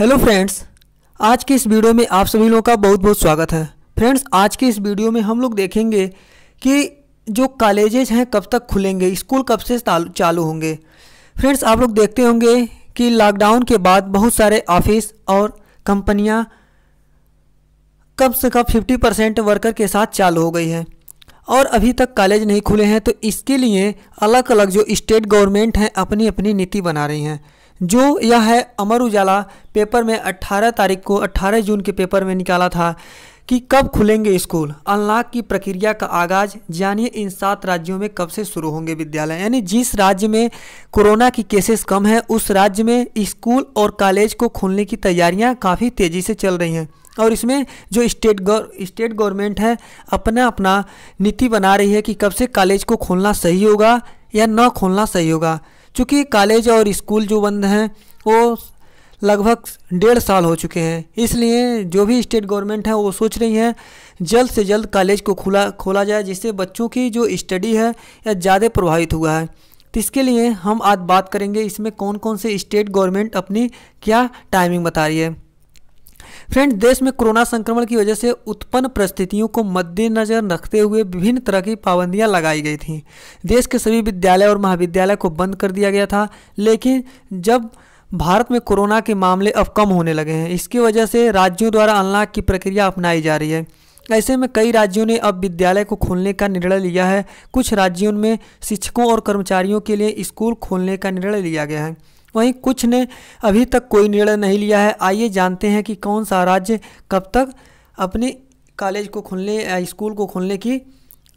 hello friends आज के इस वीडियो में आप सभी लोगों का बहुत बहुत स्वागत है फ्रेंड्स आज के इस वीडियो में हम लोग देखेंगे कि जो कॉलेजेस हैं कब तक खुलेंगे स्कूल कब से चालू होंगे फ्रेंड्स आप लोग देखते होंगे कि लॉकडाउन के बाद बहुत सारे ऑफिस और कंपनियां कम से कम 50 परसेंट वर्कर के साथ चालू हो गई हैं और अभी तक कॉलेज नहीं खुले हैं तो इसके लिए अलग अलग जो स्टेट गवर्नमेंट हैं अपनी अपनी नीति बना रही हैं जो यह है अमर उजाला पेपर में 18 तारीख को 18 जून के पेपर में निकाला था कि कब खुलेंगे स्कूल अनलॉक की प्रक्रिया का आगाज जानिए इन सात राज्यों में कब से शुरू होंगे विद्यालय यानी जिस राज्य में कोरोना की केसेस कम है उस राज्य में स्कूल और कॉलेज को खोलने की तैयारियां काफ़ी तेज़ी से चल रही हैं और इसमें जो स्टेट गौर स्टेट गवर्नमेंट है अपना अपना नीति बना रही है कि कब से कॉलेज को खोलना सही होगा या न खोलना सही होगा चूँकि कॉलेज और स्कूल जो बंद हैं वो लगभग डेढ़ साल हो चुके हैं इसलिए जो भी स्टेट गवर्नमेंट है वो सोच रही है जल्द से जल्द कॉलेज को खुला खोला जाए जिससे बच्चों की जो स्टडी है या ज़्यादा प्रभावित हुआ है तो इसके लिए हम आज बात करेंगे इसमें कौन कौन से स्टेट गवर्नमेंट अपनी क्या टाइमिंग बता रही है फ्रेंड देश में कोरोना संक्रमण की वजह से उत्पन्न परिस्थितियों को मद्देनजर रखते हुए विभिन्न तरह की पाबंदियां लगाई गई थी देश के सभी विद्यालय और महाविद्यालय को बंद कर दिया गया था लेकिन जब भारत में कोरोना के मामले अब कम होने लगे हैं इसकी वजह से राज्यों द्वारा अनलॉक की प्रक्रिया अपनाई जा रही है ऐसे में कई राज्यों ने अब विद्यालय को खोलने का निर्णय लिया है कुछ राज्यों में शिक्षकों और कर्मचारियों के लिए स्कूल खोलने का निर्णय लिया गया है वहीं कुछ ने अभी तक कोई निर्णय नहीं लिया है आइए जानते हैं कि कौन सा राज्य कब तक अपने कॉलेज को खोलने स्कूल को खोलने की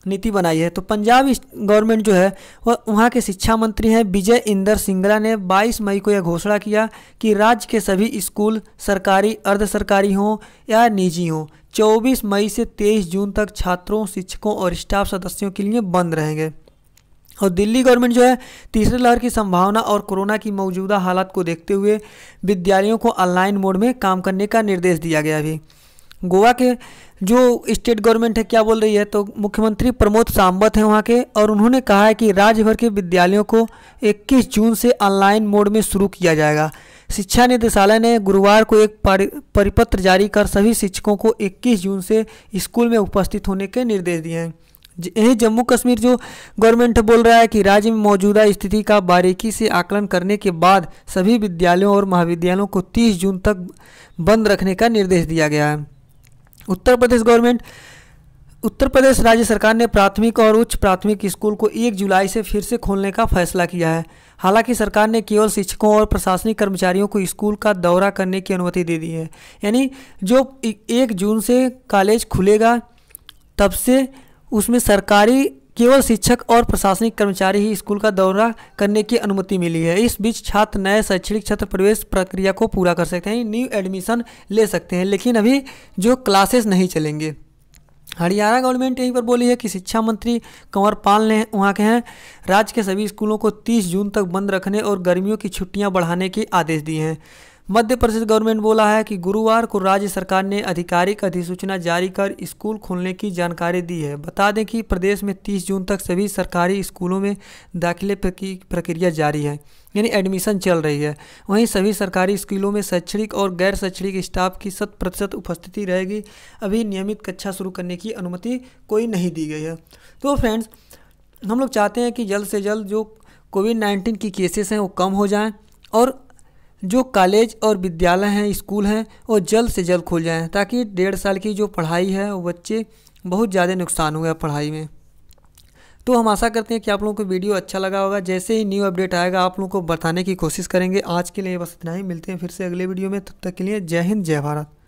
नीति बनाई है तो पंजाब गवर्नमेंट जो है वह वहाँ के शिक्षा मंत्री हैं विजय इंदर सिंगला ने 22 मई को यह घोषणा किया कि राज्य के सभी स्कूल सरकारी अर्ध सरकारी हों या निजी हों 24 मई से 23 जून तक छात्रों शिक्षकों और स्टाफ सदस्यों के लिए बंद रहेंगे और दिल्ली गवर्नमेंट जो है तीसरे लहर की संभावना और कोरोना की मौजूदा हालात को देखते हुए विद्यालयों को ऑनलाइन मोड में काम करने का निर्देश दिया गया अभी गोवा के जो स्टेट गवर्नमेंट है क्या बोल रही है तो मुख्यमंत्री प्रमोद सांबत हैं वहाँ के और उन्होंने कहा है कि राज्य भर के विद्यालयों को 21 जून से ऑनलाइन मोड में शुरू किया जाएगा शिक्षा निदेशालय ने गुरुवार को एक परिपत्र जारी कर सभी शिक्षकों को 21 जून से स्कूल में उपस्थित होने के निर्देश दिए हैं यही जम्मू कश्मीर जो गवर्नमेंट बोल रहा है कि राज्य में मौजूदा स्थिति का बारीकी से आकलन करने के बाद सभी विद्यालयों और महाविद्यालयों को 30 जून तक बंद रखने का निर्देश दिया गया है उत्तर प्रदेश गवर्नमेंट उत्तर प्रदेश राज्य सरकार ने प्राथमिक और उच्च प्राथमिक स्कूल को एक जुलाई से फिर से खोलने का फैसला किया है हालांकि सरकार ने केवल शिक्षकों और प्रशासनिक कर्मचारियों को स्कूल का दौरा करने की अनुमति दे दी है यानी जो एक जून से कॉलेज खुलेगा तब से उसमें सरकारी केवल शिक्षक और प्रशासनिक कर्मचारी ही स्कूल का दौरा करने की अनुमति मिली है इस बीच छात्र नए शैक्षणिक छात्र प्रवेश प्रक्रिया को पूरा कर सकते हैं न्यू एडमिशन ले सकते हैं लेकिन अभी जो क्लासेस नहीं चलेंगे हरियाणा गवर्नमेंट यहीं पर बोली है कि शिक्षा मंत्री कंवर पाल ने वहाँ के हैं राज्य के सभी स्कूलों को 30 जून तक बंद रखने और गर्मियों की छुट्टियाँ बढ़ाने के आदेश दिए हैं मध्य प्रदेश गवर्नमेंट बोला है कि गुरुवार को राज्य सरकार ने आधिकारिक अधिसूचना जारी कर स्कूल खोलने की जानकारी दी है बता दें कि प्रदेश में 30 जून तक सभी सरकारी स्कूलों में दाखिले की प्रक्रिया जारी है यानी एडमिशन चल रही है वहीं सभी सरकारी स्कूलों में शैक्षणिक और गैर शैक्षणिक स्टाफ की शत प्रतिशत उपस्थिति रहेगी अभी नियमित कक्षा शुरू करने की अनुमति कोई नहीं दी गई है तो फ्रेंड्स हम लोग चाहते हैं कि जल्द से जल्द जो कोविड नाइन्टीन की केसेस हैं वो कम हो जाएँ और जो कॉलेज और विद्यालय हैं स्कूल हैं वो जल्द से जल्द खुल जाएँ ताकि डेढ़ साल की जो पढ़ाई है वो बच्चे बहुत ज़्यादा नुकसान हुआ है पढ़ाई में तो हम आशा करते हैं कि आप लोगों को वीडियो अच्छा लगा होगा जैसे ही न्यू अपडेट आएगा आप लोगों को बताने की कोशिश करेंगे आज के लिए बस इतना ही मिलते हैं फिर से अगले वीडियो में तब तक के लिए जय हिंद जय भारत